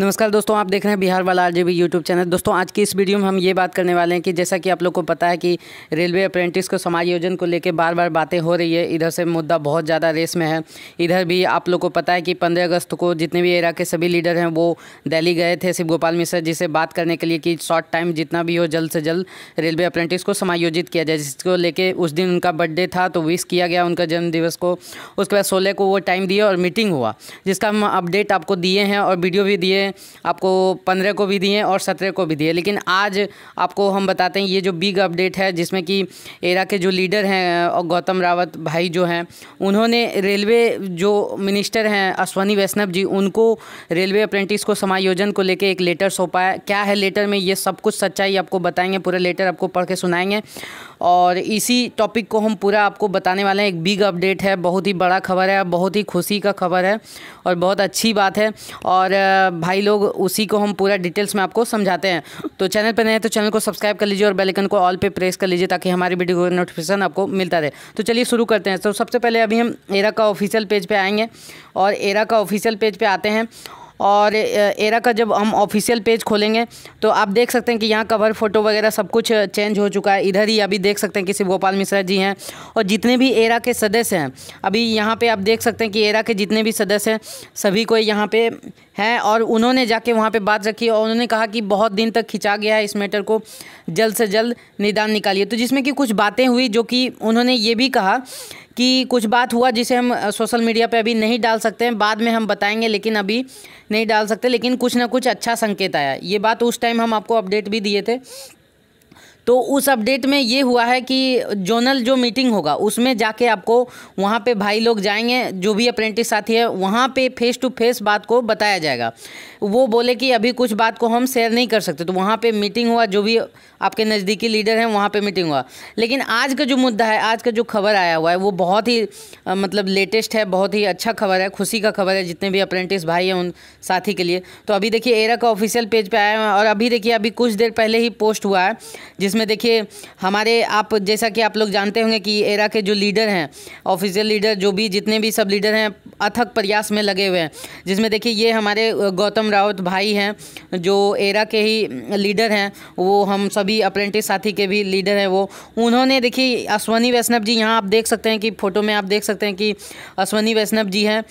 नमस्कार दोस्तों आप देख रहे हैं बिहार वाला आरजेबी यूट्यूब चैनल दोस्तों आज की इस वीडियो में हम ये बात करने वाले हैं कि जैसा कि आप लोग को पता है कि रेलवे अप्रेंटिस को समायोजन को लेकर बार बार बातें हो रही है इधर से मुद्दा बहुत ज़्यादा रेस में है इधर भी आप लोग को पता है कि पंद्रह अगस्त को जितने भी एरा के सभी लीडर हैं वो दिल्ली गए थे शिव गोपाल मिश्रा जी से बात करने के लिए कि शॉर्ट टाइम जितना भी हो जल्द से जल्द रेलवे अप्रेंटिस को समायोजित किया जाए जिसको लेकर उस दिन उनका बर्थडे था तो विश किया गया उनका जन्मदिवस को उसके बाद सोलह को वो टाइम दिए और मीटिंग हुआ जिसका हम अपडेट आपको दिए हैं और वीडियो भी दिए आपको पंद्रह को भी दिए और सत्रह को भी दिए लेकिन आज आपको हम बताते हैं ये जो बिग अपडेट है जिसमें कि एरा के जो लीडर हैं और गौतम रावत भाई जो हैं उन्होंने रेलवे जो मिनिस्टर हैं अश्वनी वैष्णव जी उनको रेलवे अप्रेंटिस को समायोजन को लेकर एक लेटर सौंपा है क्या है लेटर में ये सब कुछ सच्चाई आपको बताएंगे पूरा लेटर आपको पढ़ के सुनाएंगे और इसी टॉपिक को हम पूरा आपको बताने वाले हैं एक बिग अपडेट है बहुत ही बड़ा खबर है बहुत ही खुशी का खबर है और बहुत अच्छी बात है और भाई लोग उसी को हम पूरा डिटेल्स में आपको समझाते हैं तो चैनल पर नए तो चैनल को सब्सक्राइब कर लीजिए और बेलकन को ऑल पर प्रेस कर लीजिए ताकि हमारी वीडियो का नोटिफिकेशन आपको मिलता रहे तो चलिए शुरू करते हैं तो सबसे पहले अभी हम एरा का ऑफिशियल पेज पर आएँगे और एरा का ऑफिशियल पेज पर आते हैं और एरा का जब हम ऑफिशियल पेज खोलेंगे तो आप देख सकते हैं कि यहाँ कवर फ़ोटो वगैरह सब कुछ चेंज हो चुका है इधर ही अभी देख सकते हैं कि शिव गोपाल मिश्रा जी हैं और जितने भी एरा के सदस्य हैं अभी यहाँ पे आप देख सकते हैं कि एरा के जितने भी सदस्य हैं सभी को यहाँ पे हैं और उन्होंने जाके वहाँ पे बात रखी और उन्होंने कहा कि बहुत दिन तक खिंचा गया है इस मैटर को जल्द से जल्द निदान निकालिए तो जिसमें कि कुछ बातें हुई जो कि उन्होंने ये भी कहा कि कुछ बात हुआ जिसे हम सोशल मीडिया पे अभी नहीं डाल सकते हैं बाद में हम बताएंगे लेकिन अभी नहीं डाल सकते लेकिन कुछ ना कुछ अच्छा संकेत आया ये बात उस टाइम हम आपको अपडेट भी दिए थे तो उस अपडेट में ये हुआ है कि जोनल जो मीटिंग होगा उसमें जाके आपको वहाँ पे भाई लोग जाएंगे जो भी अप्रेंटिस साथी है वहाँ पे फेस टू फेस बात को बताया जाएगा वो बोले कि अभी कुछ बात को हम शेयर नहीं कर सकते तो वहाँ पे मीटिंग हुआ जो भी आपके नज़दीकी लीडर हैं वहाँ पे मीटिंग हुआ लेकिन आज का जो मुद्दा है आज का जो खबर आया हुआ है वो बहुत ही आ, मतलब लेटेस्ट है बहुत ही अच्छा खबर है खुशी का खबर है जितने भी अप्रेंटिस भाई हैं उन साथी के लिए तो अभी देखिए एरा का ऑफिशियल पेज पर आया है और अभी देखिए अभी कुछ देर पहले ही पोस्ट हुआ है जिसमें इसमें देखिए हमारे आप जैसा कि आप लोग जानते होंगे कि एरा के जो लीडर हैं ऑफिशियल लीडर जो भी जितने भी सब लीडर हैं अथक प्रयास में लगे हुए हैं जिसमें देखिए ये हमारे गौतम रावत भाई हैं जो एरा के ही लीडर हैं वो हम सभी अप्रेंटिस साथी के भी लीडर हैं वो उन्होंने देखिए अश्वनी वैष्णव जी यहाँ आप देख सकते हैं कि फ़ोटो में आप देख सकते हैं कि अश्वनी वैष्णव जी हैं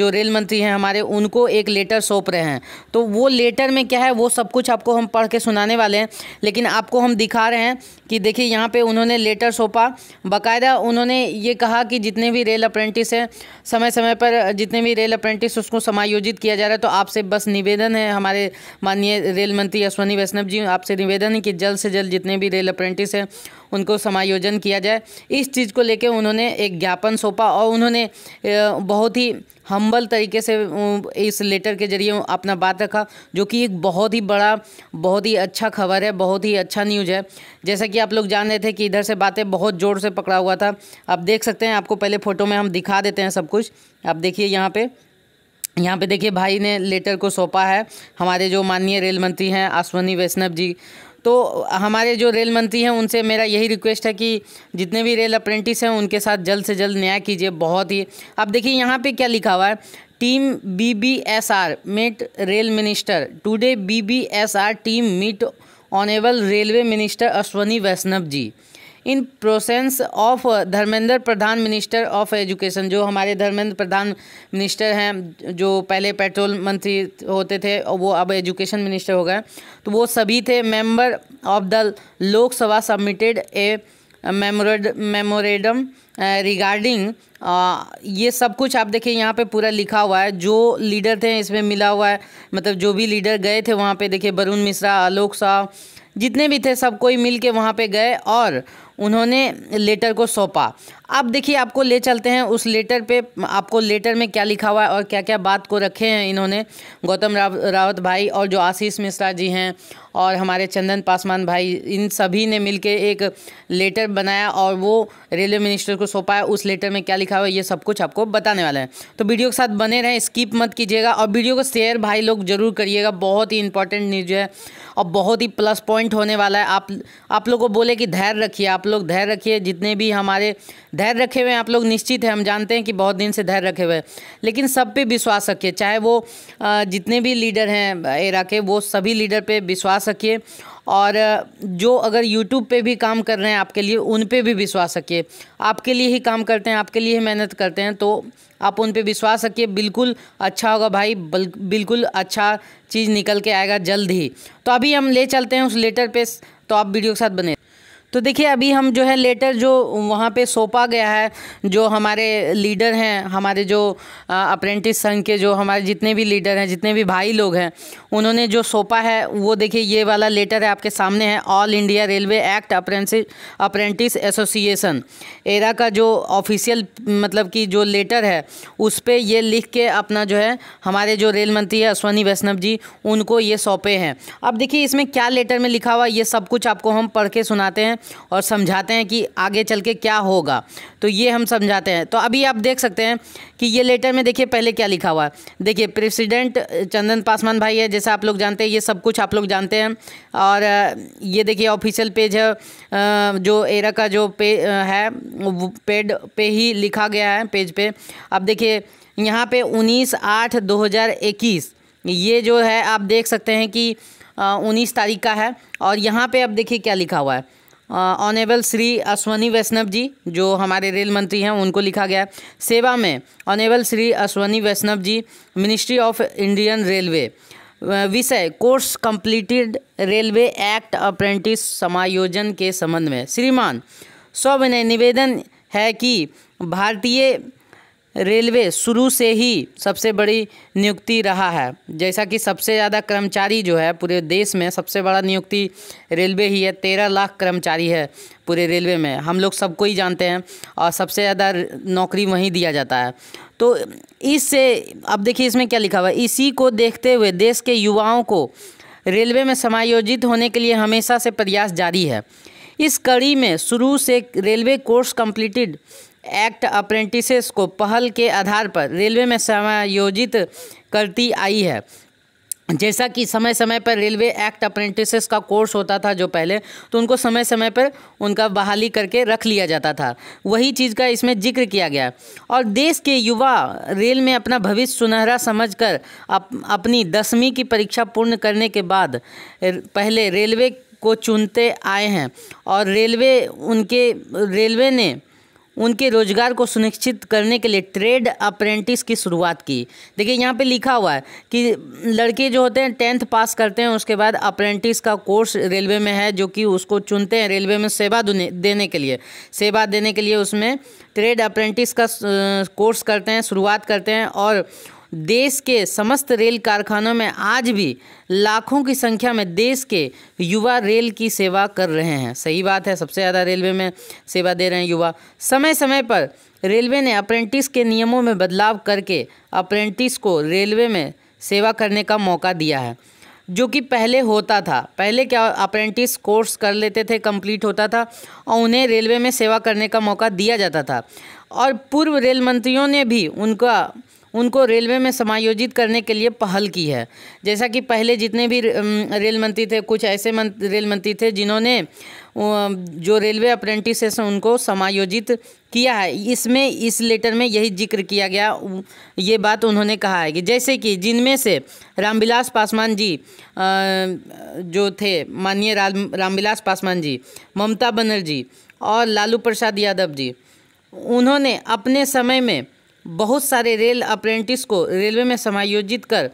जो रेल मंत्री हैं हमारे उनको एक लेटर सौंप रहे हैं तो वो लेटर में क्या है वो सब कुछ आपको हम पढ़ के सुनाने वाले हैं लेकिन आपको हम दिखा रहे हैं कि देखिए यहाँ पे उन्होंने लेटर सौंपा बाकायदा उन्होंने ये कहा कि जितने भी रेल अप्रेंटिस हैं समय समय पर जितने भी रेल अप्रेंटिस उसको समायोजित किया जा रहा है तो आपसे बस निवेदन है हमारे माननीय रेल मंत्री अश्वनी वैष्णव जी आपसे निवेदन है कि जल्द से जल्द जितने भी रेल अप्रेंटिस हैं उनको समायोजन किया जाए इस चीज़ को लेकर उन्होंने एक ज्ञापन सौंपा और उन्होंने बहुत ही हम्बल तरीके से इस लेटर के जरिए अपना बात रखा जो कि एक बहुत ही बड़ा बहुत ही अच्छा खबर है बहुत ही अच्छा न्यूज़ है जैसा कि आप लोग जान रहे थे कि इधर से बातें बहुत ज़ोर से पकड़ा हुआ था आप देख सकते हैं आपको पहले फ़ोटो में हम दिखा देते हैं सब कुछ आप देखिए यहाँ पर यहाँ पे देखिए भाई ने लेटर को सौंपा है हमारे जो माननीय रेल मंत्री हैं अश्वनी वैष्णव जी तो हमारे जो रेल मंत्री हैं उनसे मेरा यही रिक्वेस्ट है कि जितने भी रेल अप्रेंटिस हैं उनके साथ जल्द से जल्द न्याय कीजिए बहुत ही अब देखिए यहाँ पे क्या लिखा हुआ है team B B S R met rail minister today B B S R team meet honourable railway minister Ashwini Vaishnaw ji in presence of uh, Dharmendra Pradhan minister of education जो हमारे धर्मेंद्र प्रधान मिनिस्टर हैं जो पहले पेट्रोल मंत्री होते थे और वो अब एजुकेशन मिनिस्टर हो गए तो वो सभी थे member of the Lok Sabha submitted a memo memorandum regarding ये सब कुछ आप देखिए यहाँ पे पूरा लिखा हुआ है जो लीडर थे इसमें मिला हुआ है मतलब जो भी लीडर गए थे वहाँ पे देखिए वरुण मिश्रा आलोक साहब जितने भी थे सब कोई मिल के वहाँ पर गए और उन्होंने लेटर को सौंपा अब देखिए आपको ले चलते हैं उस लेटर पे आपको लेटर में क्या लिखा हुआ है और क्या क्या बात को रखे हैं इन्होंने गौतम राव रावत भाई और जो आशीष मिश्रा जी हैं और हमारे चंदन पासवान भाई इन सभी ने मिलकर एक लेटर बनाया और वो रेलवे मिनिस्टर को सौंपाया उस लेटर में क्या लिखा हुआ है ये सब कुछ आपको बताने वाला है तो वीडियो के साथ बने रहें स्किप मत कीजिएगा और वीडियो को शेयर भाई लोग ज़रूर करिएगा बहुत ही इंपॉर्टेंट न्यूज है और बहुत ही प्लस पॉइंट होने वाला है आप आप लोग को बोले कि धैर्य रखिए आप लोग धैर्य रखिए जितने भी हमारे धैर्य रखे हुए हैं आप लोग निश्चित हैं हम जानते हैं कि बहुत दिन से धैर्य रखे हुए हैं लेकिन सब पे विश्वास रखिए चाहे वो जितने भी लीडर हैं एरा के वो सभी लीडर पे विश्वास रखिए और जो अगर यूट्यूब पे भी काम कर रहे हैं आपके लिए उन पे भी विश्वास रखिए आपके लिए ही काम करते हैं आपके लिए ही मेहनत करते हैं तो आप उन पर विश्वास रखिए बिल्कुल अच्छा होगा भाई बिल्कुल अच्छा चीज़ निकल के आएगा जल्द ही तो अभी हम ले चलते हैं उस लेटर पर तो आप वीडियो के साथ बने तो देखिए अभी हम जो है लेटर जो वहाँ पे सौंपा गया है जो हमारे लीडर हैं हमारे जो अप्रेंटिस संघ के जो हमारे जितने भी लीडर हैं जितने भी भाई लोग हैं उन्होंने जो सौंपा है वो देखिए ये वाला लेटर है आपके सामने है all India railway act apprentice apprentice association ERA का जो ऑफिशियल मतलब कि जो लेटर है उस पर ये लिख के अपना जो है हमारे जो रेल मंत्री है अश्वनी वैष्णव जी उनको ये सौंपे हैं अब देखिए इसमें क्या लेटर में लिखा हुआ ये सब कुछ आपको हम पढ़ के सुनाते हैं और समझाते हैं कि आगे चल के क्या होगा तो ये हम समझाते हैं तो अभी आप देख सकते हैं कि ये लेटर में देखिए पहले क्या लिखा हुआ है देखिए प्रेसिडेंट चंदन पासवान भाई है जैसे आप लोग जानते हैं ये सब कुछ आप लोग जानते हैं और ये देखिए ऑफिशियल पेज है जो एरा का जो पे है वो पेड पे ही लिखा गया है पेज पे अब देखिए यहाँ पे उन्नीस आठ इक्कीस ये जो है आप देख सकते हैं कि उन्नीस तारीख का है और यहाँ पे अब देखिए क्या लिखा हुआ है ऑनेबल श्री अश्वनी वैष्णव जी जो हमारे रेल मंत्री हैं उनको लिखा गया है सेवा में honourable Shri Ashwini Vaishnaw ji ministry of Indian railway विषय course completed railway act apprentice समायोजन के संबंध में श्रीमान सौ निवेदन है कि भारतीय रेलवे शुरू से ही सबसे बड़ी नियुक्ति रहा है जैसा कि सबसे ज़्यादा कर्मचारी जो है पूरे देश में सबसे बड़ा नियुक्ति रेलवे ही है तेरह लाख कर्मचारी है पूरे रेलवे में हम लोग सबको ही जानते हैं और सबसे ज़्यादा नौकरी वहीं दिया जाता है तो इससे अब देखिए इसमें क्या लिखा हुआ है इसी को देखते हुए देश के युवाओं को रेलवे में समायोजित होने के लिए हमेशा से प्रयास जारी है इस कड़ी में शुरू से railway course completed act apprentices को पहल के आधार पर रेलवे में समायोजित करती आई है जैसा कि समय समय पर रेलवे एक्ट अप्रेंटिसेस का कोर्स होता था जो पहले तो उनको समय समय पर उनका बहाली करके रख लिया जाता था वही चीज़ का इसमें जिक्र किया गया और देश के युवा रेल में अपना भविष्य सुनहरा समझकर अप, अपनी दसवीं की परीक्षा पूर्ण करने के बाद पहले रेलवे को चुनते आए हैं और रेलवे उनके रेलवे ने उनके रोजगार को सुनिश्चित करने के लिए ट्रेड अप्रेंटिस की शुरुआत की देखिए यहाँ पे लिखा हुआ है कि लड़के जो होते हैं टेंथ पास करते हैं उसके बाद अप्रेंटिस का कोर्स रेलवे में है जो कि उसको चुनते हैं रेलवे में सेवा देने के लिए सेवा देने के लिए उसमें ट्रेड अप्रेंटिस का कोर्स करते हैं शुरुआत करते हैं और देश के समस्त रेल कारखानों में आज भी लाखों की संख्या में देश के युवा रेल की सेवा कर रहे हैं सही बात है सबसे ज़्यादा रेलवे में सेवा दे रहे हैं युवा समय समय पर रेलवे ने अप्रेंटिस के नियमों में बदलाव करके अप्रेंटिस को रेलवे में सेवा करने का मौका दिया है जो कि पहले होता था पहले क्या अप्रेंटिस कोर्स कर लेते थे कंप्लीट होता था और उन्हें रेलवे में सेवा करने का मौका दिया जाता था और पूर्व रेल मंत्रियों ने भी उनका उनको रेलवे में समायोजित करने के लिए पहल की है जैसा कि पहले जितने भी रेल मंत्री थे कुछ ऐसे रेल मंत्री थे जिन्होंने जो रेलवे अप्रेंटिस है उनको समायोजित किया है इसमें इस लेटर में यही जिक्र किया गया ये बात उन्होंने कहा है कि जैसे कि जिनमें से रामविलास पासवान जी जो थे माननीय राम रामविलास पासवान जी ममता बनर्जी और लालू प्रसाद यादव जी उन्होंने अपने समय में बहुत सारे रेल अप्रेंटिस को रेलवे में समायोजित कर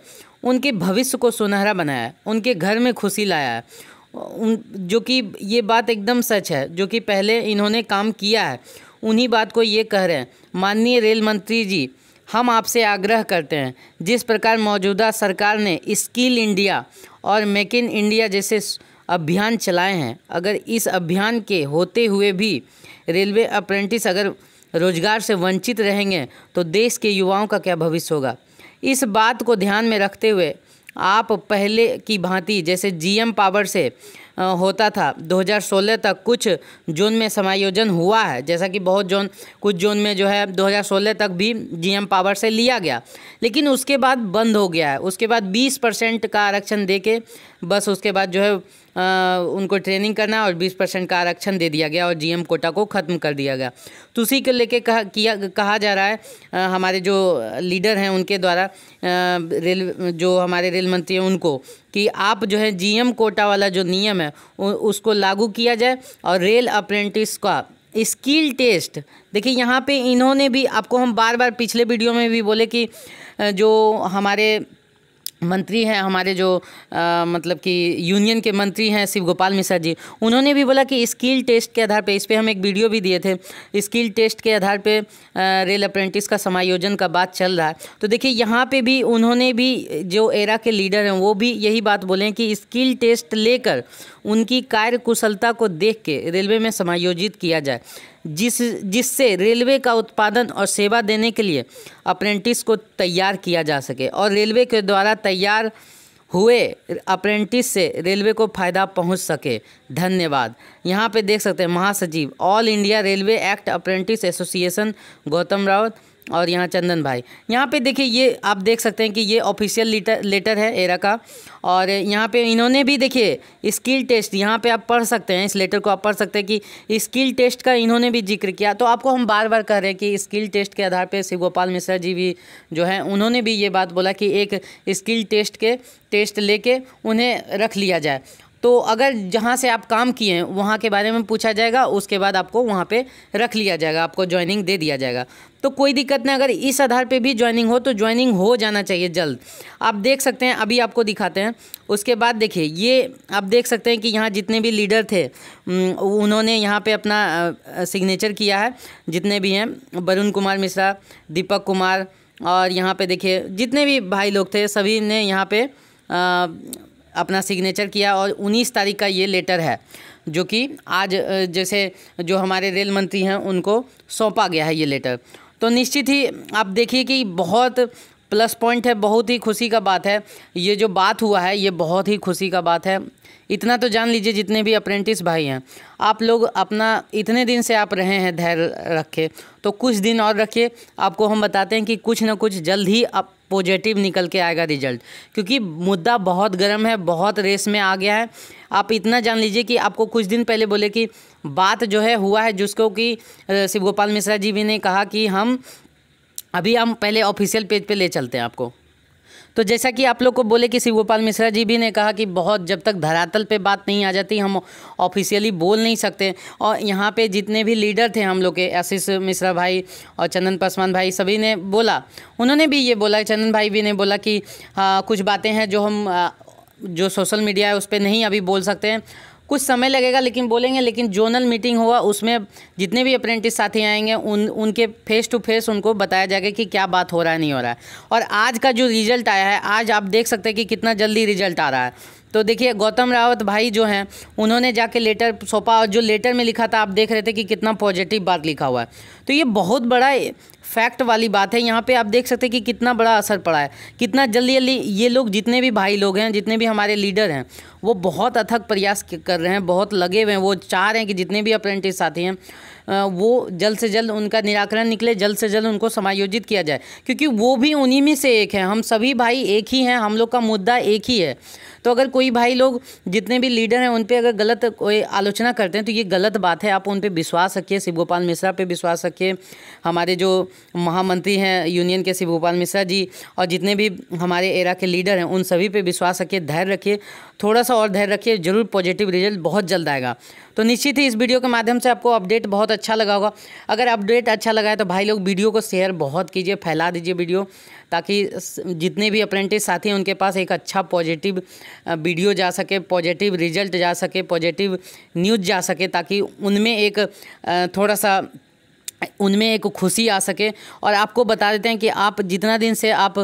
उनके भविष्य को सुनहरा बनाया उनके घर में खुशी लाया उन जो कि ये बात एकदम सच है जो कि पहले इन्होंने काम किया है उन्हीं बात को ये कह रहे हैं माननीय रेल मंत्री जी हम आपसे आग्रह करते हैं जिस प्रकार मौजूदा सरकार ने स्किल इंडिया और मेक इन इंडिया जैसे अभियान चलाए हैं अगर इस अभियान के होते हुए भी रेलवे अप्रेंटिस अगर रोजगार से वंचित रहेंगे तो देश के युवाओं का क्या भविष्य होगा इस बात को ध्यान में रखते हुए आप पहले की भांति जैसे जीएम पावर से होता था 2016 तक कुछ जोन में समायोजन हुआ है जैसा कि बहुत जोन कुछ जोन में जो है 2016 तक भी जीएम पावर से लिया गया लेकिन उसके बाद बंद हो गया है उसके बाद 20 परसेंट का आरक्षण दे के बस उसके बाद जो है उनको ट्रेनिंग करना और बीस परसेंट का आरक्षण दे दिया गया और जीएम कोटा को ख़त्म कर दिया गया तो उसी को लेके कहा किया कहा जा रहा है हमारे जो लीडर हैं उनके द्वारा रेल जो हमारे रेल मंत्री हैं उनको कि आप जो है जीएम कोटा वाला जो नियम है उसको लागू किया जाए और रेल अप्रेंटिस का स्किल टेस्ट देखिए यहाँ पे इन्होंने भी आपको हम बार बार पिछले वीडियो में भी बोले कि जो हमारे मंत्री हैं हमारे जो आ, मतलब कि यूनियन के मंत्री हैं शिव गोपाल मिश्रा जी उन्होंने भी बोला कि स्किल टेस्ट के आधार पे इस पर हम एक वीडियो भी दिए थे स्किल टेस्ट के आधार पे आ, रेल अप्रेंटिस का समायोजन का बात चल रहा है तो देखिए यहाँ पे भी उन्होंने भी जो एरा के लीडर हैं वो भी यही बात बोले कि स्किल टेस्ट लेकर उनकी कार्य कुशलता को देख के रेलवे में समायोजित किया जाए जिस जिससे रेलवे का उत्पादन और सेवा देने के लिए अप्रेंटिस को तैयार किया जा सके और रेलवे के द्वारा तैयार हुए अप्रेंटिस से रेलवे को फ़ायदा पहुंच सके धन्यवाद यहाँ पे देख सकते हैं महासचिव all India railway act apprentice association Gautam Rawat और यहाँ चंदन भाई यहाँ पे देखिए ये आप देख सकते हैं कि ये ऑफिशियल लेटर लेटर है एरा का और यहाँ पे इन्होंने भी देखिए स्किल टेस्ट यहाँ पे आप पढ़ सकते हैं इस लेटर को आप पढ़ सकते हैं कि स्किल टेस्ट का इन्होंने भी जिक्र किया तो आपको हम बार बार कह रहे हैं कि स्किल टेस्ट के आधार पर शिव गोपाल मिश्रा जी भी जो है उन्होंने भी ये बात बोला कि एक स्किल टेस्ट के टेस्ट लेके उन्हें रख लिया जाए तो अगर जहाँ से आप काम किए हैं वहाँ के बारे में पूछा जाएगा उसके बाद आपको वहाँ पे रख लिया जाएगा आपको ज्वाइनिंग दे दिया जाएगा तो कोई दिक्कत नहीं अगर इस आधार पे भी ज्वाइनिंग हो तो ज्वाइनिंग हो जाना चाहिए जल्द आप देख सकते हैं अभी आपको दिखाते हैं उसके बाद देखिए ये आप देख सकते हैं कि यहाँ जितने भी लीडर थे उन्होंने यहाँ पे अपना सिग्नेचर किया है जितने भी हैं वरुण कुमार मिश्रा दीपक कुमार और यहाँ पे देखिए जितने भी भाई लोग थे सभी ने यहाँ पर अपना सिग्नेचर किया और 19 तारीख का ये लेटर है जो कि आज जैसे जो हमारे रेल मंत्री हैं उनको सौंपा गया है ये लेटर तो निश्चित ही आप देखिए कि बहुत प्लस पॉइंट है बहुत ही खुशी का बात है ये जो बात हुआ है ये बहुत ही खुशी का बात है इतना तो जान लीजिए जितने भी अप्रेंटिस भाई हैं आप लोग अपना इतने दिन से आप रहे हैं धैर्य रखे तो कुछ दिन और रखिए आपको हम बताते हैं कि कुछ ना कुछ जल्द ही आप पॉजिटिव निकल के आएगा रिजल्ट क्योंकि मुद्दा बहुत गर्म है बहुत रेस में आ गया है आप इतना जान लीजिए कि आपको कुछ दिन पहले बोले कि बात जो है हुआ है जिसको कि शिवगोपाल मिश्रा जी भी ने कहा कि हम अभी हम पहले ऑफिशियल पेज पे ले चलते हैं आपको तो जैसा कि आप लोग को बोले कि शिव गोपाल मिश्रा जी भी ने कहा कि बहुत जब तक धरातल पे बात नहीं आ जाती हम ऑफिशियली बोल नहीं सकते और यहाँ पे जितने भी लीडर थे हम लोग के आशीष मिश्रा भाई और चंदन पासवान भाई सभी ने बोला उन्होंने भी ये बोला चंदन भाई भी ने बोला कि आ, हाँ, कुछ बातें हैं जो हम आ, जो सोशल मीडिया है उस पर नहीं अभी बोल सकते हैं कुछ समय लगेगा लेकिन बोलेंगे लेकिन जोनल मीटिंग हुआ उसमें जितने भी अप्रेंटिस साथी आएंगे उन उनके फेस टू फेस उनको बताया जाएगा कि क्या बात हो रहा है नहीं हो रहा है और आज का जो रिजल्ट आया है आज आप देख सकते हैं कि कितना जल्दी रिजल्ट आ रहा है तो देखिए गौतम रावत भाई जो हैं उन्होंने जाके लेटर सौंपा और जो लेटर में लिखा था आप देख रहे थे कि कितना पॉजिटिव बात लिखा हुआ है तो ये बहुत बड़ा फैक्ट वाली बात है यहाँ पे आप देख सकते हैं कि कितना बड़ा असर पड़ा है कितना जल्दी जल्दी ये लोग जितने भी भाई लोग हैं जितने भी हमारे लीडर हैं वो बहुत अथक प्रयास कर रहे हैं बहुत लगे हुए हैं वो चाह रहे हैं कि जितने भी अप्रेंटिस साथी हैं वो जल्द से जल्द उनका निराकरण निकले जल्द से जल्द उनको समायोजित किया जाए क्योंकि वो भी उन्हीं में से एक है हम सभी भाई एक ही हैं हम लोग का मुद्दा एक ही है तो अगर कोई भाई लोग जितने भी लीडर हैं उन पर अगर गलत कोई आलोचना करते हैं तो ये गलत बात है आप उन पर विश्वास रखिए शिव गोपाल मिश्रा पर विश्वास रखिए हमारे जो महामंत्री हैं यूनियन के शिव मिश्रा जी और जितने भी हमारे एरा के लीडर हैं उन सभी पे विश्वास रखिए धैर्य रखिए थोड़ा सा और धैर्य रखिए जरूर पॉजिटिव रिजल्ट बहुत जल्द आएगा तो निश्चित ही इस वीडियो के माध्यम से आपको अपडेट बहुत अच्छा लगा होगा अगर अपडेट अच्छा लगा है तो भाई लोग वीडियो को शेयर बहुत कीजिए फैला दीजिए वीडियो ताकि जितने भी अप्रेंटिस साथी हैं उनके पास एक अच्छा पॉजिटिव वीडियो जा सके पॉजिटिव रिजल्ट जा सके पॉजिटिव न्यूज़ जा सके ताकि उनमें एक थोड़ा सा उनमें एक खुशी आ सके और आपको बता देते हैं कि आप जितना दिन से आप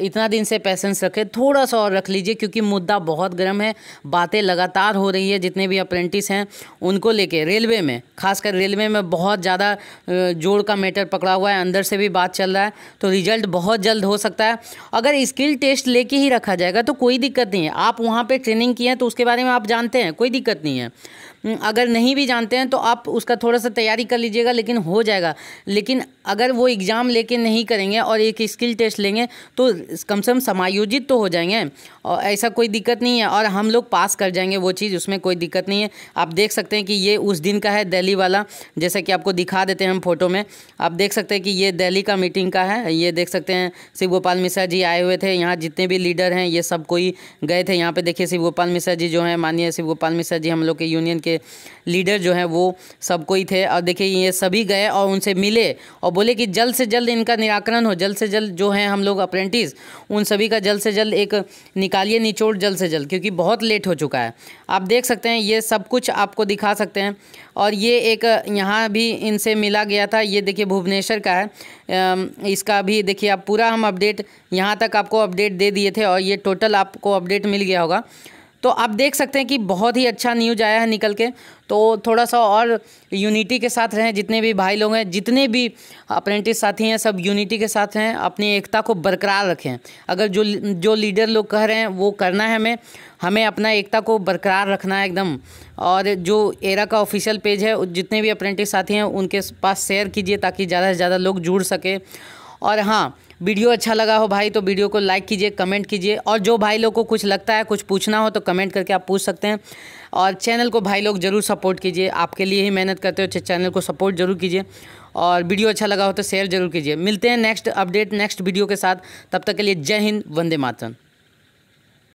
इतना दिन से पैसेंस रखें थोड़ा सा और रख लीजिए क्योंकि मुद्दा बहुत गर्म है बातें लगातार हो रही है जितने भी अप्रेंटिस हैं उनको लेके रेलवे में खासकर रेलवे में बहुत ज़्यादा जोड़ का मैटर पकड़ा हुआ है अंदर से भी बात चल रहा है तो रिजल्ट बहुत जल्द हो सकता है अगर स्किल टेस्ट लेके ही रखा जाएगा तो कोई दिक्कत नहीं है आप वहाँ पर ट्रेनिंग किए हैं तो उसके बारे में आप जानते हैं कोई दिक्कत नहीं है हम्म, अगर नहीं भी जानते हैं तो आप उसका थोड़ा सा तैयारी कर लीजिएगा लेकिन हो जाएगा लेकिन अगर वो एग्ज़ाम लेके नहीं करेंगे और एक स्किल टेस्ट लेंगे तो कम से कम समायोजित तो हो जाएंगे और ऐसा कोई दिक्कत नहीं है और हम लोग पास कर जाएंगे वो चीज़ उसमें कोई दिक्कत नहीं है आप देख सकते हैं कि ये उस दिन का है दिल्ली वाला जैसा कि आपको दिखा देते हैं हम फोटो में आप देख सकते हैं कि ये दिल्ली का मीटिंग का है ये देख सकते हैं शिव गोपाल मिश्रा जी आए हुए थे यहाँ जितने भी लीडर हैं ये सब कोई गए थे यहाँ पर देखिए शिव गोपाल मिश्रा जी जो हैं माननीय शिव गोपाल मिश्रा जी हम लोग के यूनियन के लीडर जो हैं वो सब कोई थे और देखिए ये सभी गए और उनसे मिले और बोले कि जल्द से जल्द इनका निराकरण हो जल्द से जल्द जो हैं हम लोग अप्रेंटिस उन सभी का जल्द से जल्द एक निकालिए निचोड़ जल्द से जल्द क्योंकि बहुत लेट हो चुका है आप देख सकते हैं ये सब कुछ आपको दिखा सकते हैं और ये एक यहाँ भी इनसे मिला गया था ये देखिए भुवनेश्वर का है इसका भी देखिए आप पूरा हम अपडेट यहाँ तक आपको अपडेट दे दिए थे और ये टोटल आपको अपडेट मिल गया होगा तो आप देख सकते हैं कि बहुत ही अच्छा न्यूज आया है निकल के तो थोड़ा सा और यूनिटी के साथ रहें जितने भी भाई लोग हैं जितने भी अप्रेंटिस साथी हैं सब यूनिटी के साथ हैं अपनी एकता को बरकरार रखें अगर जो जो लीडर लोग कह रहे हैं वो करना है हमें हमें अपना एकता को बरकरार रखना है एकदम और जो एरा का ऑफिशियल पेज है जितने भी अप्रेंटिस साथी हैं उनके पास शेयर कीजिए ताकि ज़्यादा से ज़्यादा लोग जुड़ सके और हाँ वीडियो अच्छा लगा हो भाई तो वीडियो को लाइक कीजिए कमेंट कीजिए और जो भाई लोग को कुछ लगता है कुछ पूछना हो तो कमेंट करके आप पूछ सकते हैं और चैनल को भाई लोग ज़रूर सपोर्ट कीजिए आपके लिए ही मेहनत करते हो चैनल को सपोर्ट जरूर कीजिए और वीडियो अच्छा लगा हो तो शेयर जरूर कीजिए मिलते हैं नेक्स्ट अपडेट नेक्स्ट वीडियो के साथ तब तक के लिए जय हिंद वंदे मातरम